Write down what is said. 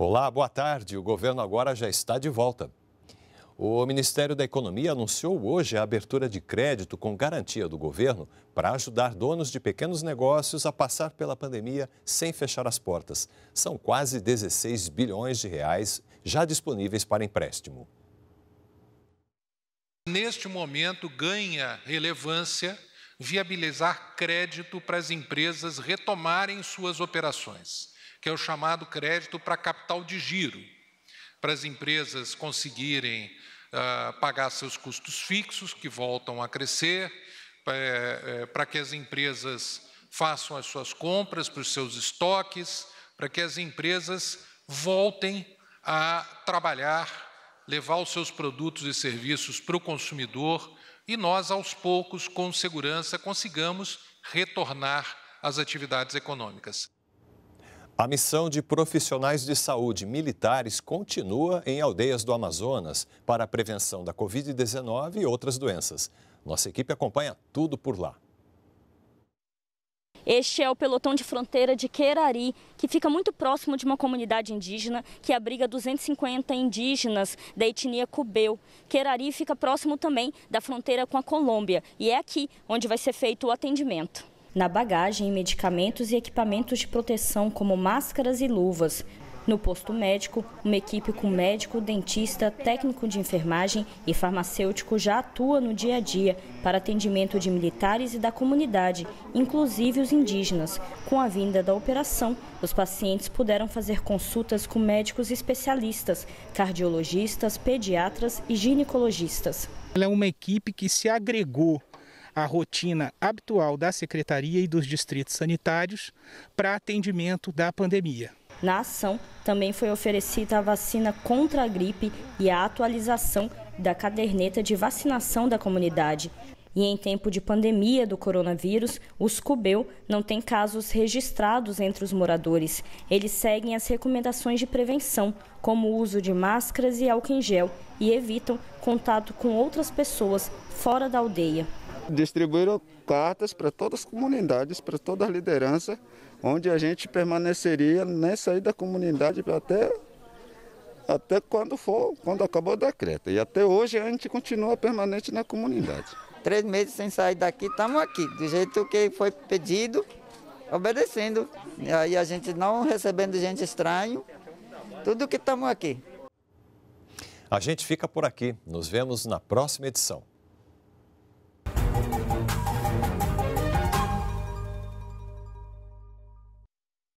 Olá, boa tarde. O governo agora já está de volta. O Ministério da Economia anunciou hoje a abertura de crédito com garantia do governo para ajudar donos de pequenos negócios a passar pela pandemia sem fechar as portas. São quase 16 bilhões de reais já disponíveis para empréstimo. Neste momento, ganha relevância viabilizar crédito para as empresas retomarem suas operações que é o chamado crédito para capital de giro, para as empresas conseguirem ah, pagar seus custos fixos, que voltam a crescer, é, é, para que as empresas façam as suas compras para os seus estoques, para que as empresas voltem a trabalhar, levar os seus produtos e serviços para o consumidor e nós, aos poucos, com segurança, consigamos retornar às atividades econômicas. A missão de profissionais de saúde militares continua em aldeias do Amazonas para a prevenção da Covid-19 e outras doenças. Nossa equipe acompanha tudo por lá. Este é o pelotão de fronteira de Querari, que fica muito próximo de uma comunidade indígena que abriga 250 indígenas da etnia Cubeu. Querari fica próximo também da fronteira com a Colômbia e é aqui onde vai ser feito o atendimento na bagagem medicamentos e equipamentos de proteção como máscaras e luvas. No posto médico, uma equipe com médico, dentista, técnico de enfermagem e farmacêutico já atua no dia a dia para atendimento de militares e da comunidade, inclusive os indígenas. Com a vinda da operação, os pacientes puderam fazer consultas com médicos especialistas, cardiologistas, pediatras e ginecologistas. Ela é uma equipe que se agregou a rotina habitual da Secretaria e dos distritos sanitários para atendimento da pandemia. Na ação, também foi oferecida a vacina contra a gripe e a atualização da caderneta de vacinação da comunidade. E em tempo de pandemia do coronavírus, os Cubeu não tem casos registrados entre os moradores. Eles seguem as recomendações de prevenção, como o uso de máscaras e álcool em gel, e evitam contato com outras pessoas fora da aldeia. Distribuíram cartas para todas as comunidades, para toda a liderança, onde a gente permaneceria nessa aí da comunidade até, até quando for, quando acabou o decreto. E até hoje a gente continua permanente na comunidade. Três meses sem sair daqui, estamos aqui, do jeito que foi pedido, obedecendo. E aí a gente não recebendo gente estranho, tudo que estamos aqui. A gente fica por aqui. Nos vemos na próxima edição.